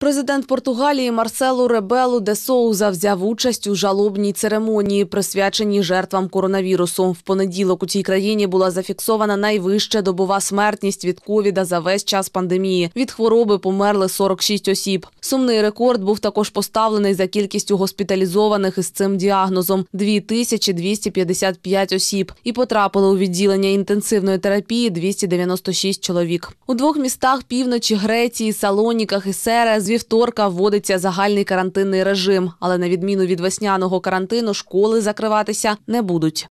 Президент Португалії Марселу Ребелу де Соуза взяв участь у жалобній церемонії, присвяченій жертвам коронавірусу. В понеділок у цій країні була зафіксована найвища добова смертність від ковіда за весь час пандемії. Від хвороби померли 46 осіб. Сумний рекорд був також поставлений за кількістю госпіталізованих із цим діагнозом 2255 осіб. І потрапили у відділення інтенсивної терапії 296 чоловік. У двох містах півночі Греції, Салоніках і Серез з вівторка вводиться загальний карантинний режим, але на відміну від весняного карантину школи закриватися не будуть.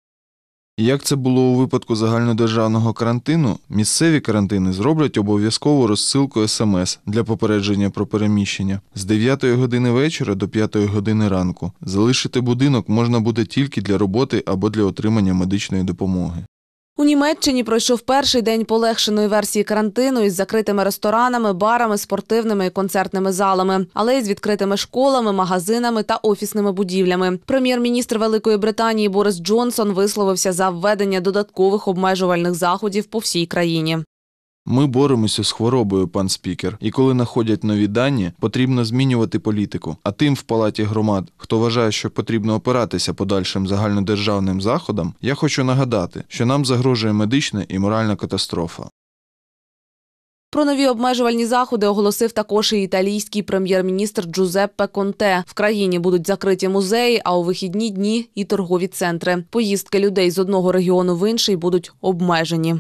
Як це було у випадку загальнодержавного карантину, місцеві карантини зроблять обов'язкову розсилку смс для попередження про переміщення з 9 години вечора до 5 години ранку. Залишити будинок можна буде тільки для роботи або для отримання медичної допомоги. У Німеччині пройшов перший день полегшеної версії карантину із закритими ресторанами, барами, спортивними і концертними залами, але й з відкритими школами, магазинами та офісними будівлями. Прем'єр-міністр Великої Британії Борис Джонсон висловився за введення додаткових обмежувальних заходів по всій країні. Ми боремося з хворобою, пан спікер, і коли находять нові дані, потрібно змінювати політику. А тим в палаті громад, хто вважає, що потрібно опиратися подальшим загальнодержавним заходам, я хочу нагадати, що нам загрожує медична і моральна катастрофа. Про нові обмежувальні заходи оголосив також і італійський прем'єр-міністр Джузеппе Конте. В країні будуть закриті музеї, а у вихідні дні і торгові центри. Поїздки людей з одного регіону в інший будуть обмежені.